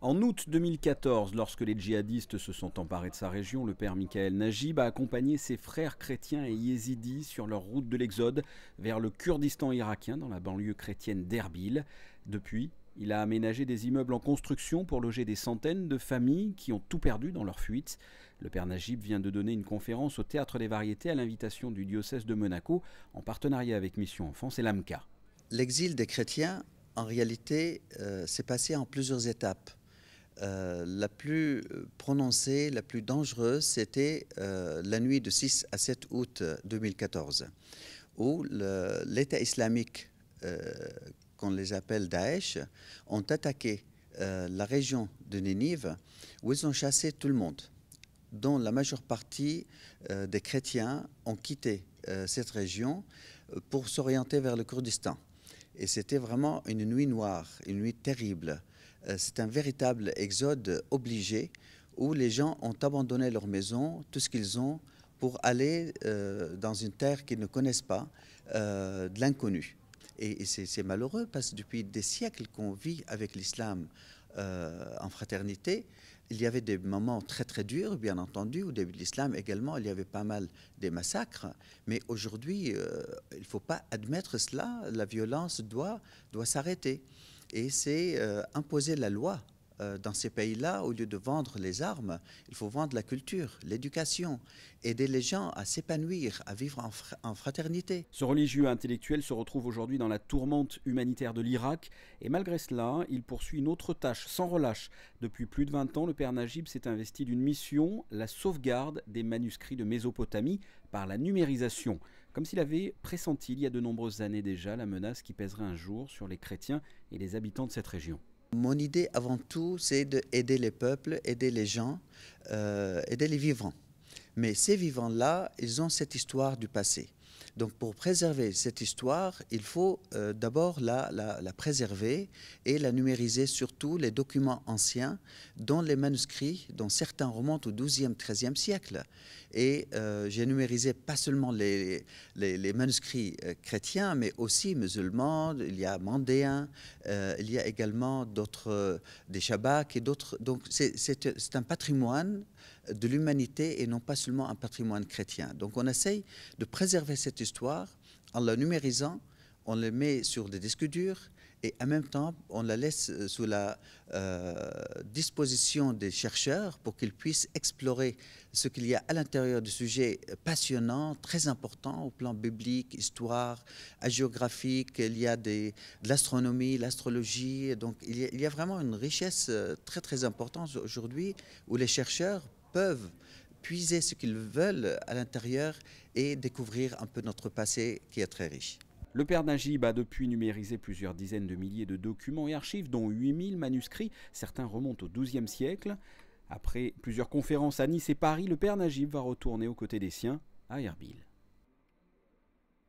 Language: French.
En août 2014, lorsque les djihadistes se sont emparés de sa région, le père Michael Najib a accompagné ses frères chrétiens et yézidis sur leur route de l'exode vers le Kurdistan irakien dans la banlieue chrétienne d'Erbil. Depuis, il a aménagé des immeubles en construction pour loger des centaines de familles qui ont tout perdu dans leur fuite. Le père Najib vient de donner une conférence au Théâtre des Variétés à l'invitation du diocèse de Monaco en partenariat avec Mission Enfance et l'AMCA. L'exil des chrétiens en réalité, euh, c'est passé en plusieurs étapes. Euh, la plus prononcée, la plus dangereuse, c'était euh, la nuit de 6 à 7 août 2014, où l'État islamique, qu'on les appelle Daesh, ont attaqué la région de Ninive, où ils ont chassé tout le monde, dont la majeure partie des chrétiens ont quitté cette région pour s'orienter vers le Kurdistan. Et c'était vraiment une nuit noire, une nuit terrible. Euh, c'est un véritable exode obligé où les gens ont abandonné leur maison, tout ce qu'ils ont, pour aller euh, dans une terre qu'ils ne connaissent pas, euh, de l'inconnu. Et, et c'est malheureux parce que depuis des siècles qu'on vit avec l'islam, euh, en fraternité. Il y avait des moments très très durs, bien entendu, au début de l'islam également, il y avait pas mal des massacres. Mais aujourd'hui, euh, il ne faut pas admettre cela, la violence doit, s'arrêter. Et c'est euh, imposer la loi euh, dans ces pays-là, au lieu de vendre les armes, il faut vendre la culture, l'éducation, aider les gens à s'épanouir, à vivre en, en fraternité. Ce religieux intellectuel se retrouve aujourd'hui dans la tourmente humanitaire de l'Irak et malgré cela, il poursuit une autre tâche sans relâche. Depuis plus de 20 ans, le père Najib s'est investi d'une mission, la sauvegarde des manuscrits de Mésopotamie par la numérisation, comme s'il avait pressenti il y a de nombreuses années déjà la menace qui pèserait un jour sur les chrétiens et les habitants de cette région. Mon idée avant tout, c'est d'aider les peuples, aider les gens, euh, aider les vivants. Mais ces vivants-là, ils ont cette histoire du passé. Donc pour préserver cette histoire, il faut euh, d'abord la, la, préserver et la numériser, surtout les documents anciens, dont les manuscrits, dont certains remontent au 12e, 13e siècle. Et euh, j'ai numérisé pas seulement les, les, manuscrits euh, chrétiens, mais aussi musulmans, il y a mandéens, il y a également d'autres, des shabaks et d'autres. Donc c'est un patrimoine de l'humanité et non pas seulement un patrimoine chrétien. Donc on essaye de préserver cette histoire en la numérisant, on la met sur des disques durs et en même temps, on la laisse euh, sous la euh, disposition des chercheurs pour qu'ils puissent explorer ce qu'il y a à l'intérieur du sujet passionnant, très important au plan biblique, histoire, géographique. Il y a de l'astronomie, l'astrologie. Donc, il y, a, vraiment une richesse euh, très, très importante aujourd'hui où les chercheurs peuvent puiser ce qu'ils veulent à l'intérieur et découvrir un peu notre passé qui est très riche. Le père Najib a depuis numérisé plusieurs dizaines de milliers de documents et archives, dont 8000 manuscrits. Certains remontent au XIIe siècle. Après plusieurs conférences à Nice et Paris, le père Najib va retourner aux côtés des siens à Erbil.